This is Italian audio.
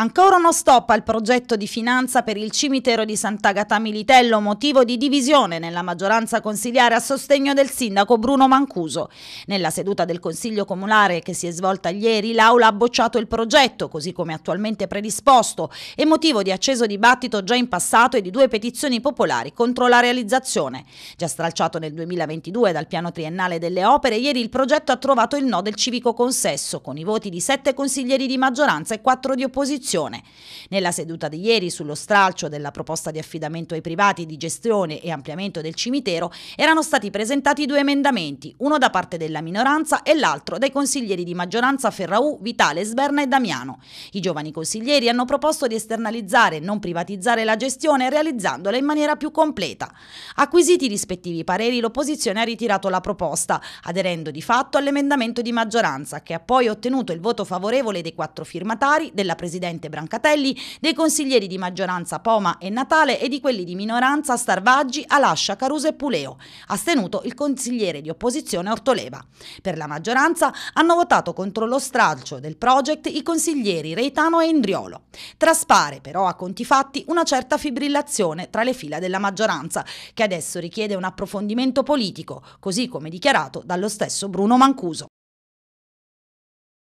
Ancora uno stop al progetto di finanza per il cimitero di Sant'Agata Militello, motivo di divisione nella maggioranza consiliare a sostegno del sindaco Bruno Mancuso. Nella seduta del Consiglio Comunale che si è svolta ieri, l'Aula ha bocciato il progetto, così come attualmente predisposto, e motivo di acceso dibattito già in passato e di due petizioni popolari contro la realizzazione. Già stralciato nel 2022 dal piano triennale delle opere, ieri il progetto ha trovato il no del civico consesso, con i voti di sette consiglieri di maggioranza e quattro di opposizione Costituzione. Nella seduta di ieri sullo stralcio della proposta di affidamento ai privati di gestione e ampliamento del cimitero erano stati presentati due emendamenti, uno da parte della minoranza e l'altro dai consiglieri di maggioranza Ferraù, Vitale, Sberna e Damiano. I giovani consiglieri hanno proposto di esternalizzare e non privatizzare la gestione realizzandola in maniera più completa. Acquisiti i rispettivi pareri, l'opposizione ha ritirato la proposta, aderendo di fatto all'emendamento di maggioranza, che ha poi ottenuto il voto favorevole dei quattro firmatari, della Presidente Presidente Brancatelli, dei consiglieri di maggioranza Poma e Natale e di quelli di minoranza Starvaggi, Alascia, Caruso e Puleo, astenuto il consigliere di opposizione Ortoleva. Per la maggioranza hanno votato contro lo stralcio del project i consiglieri Reitano e Indriolo. Traspare però a conti fatti una certa fibrillazione tra le fila della maggioranza, che adesso richiede un approfondimento politico, così come dichiarato dallo stesso Bruno Mancuso.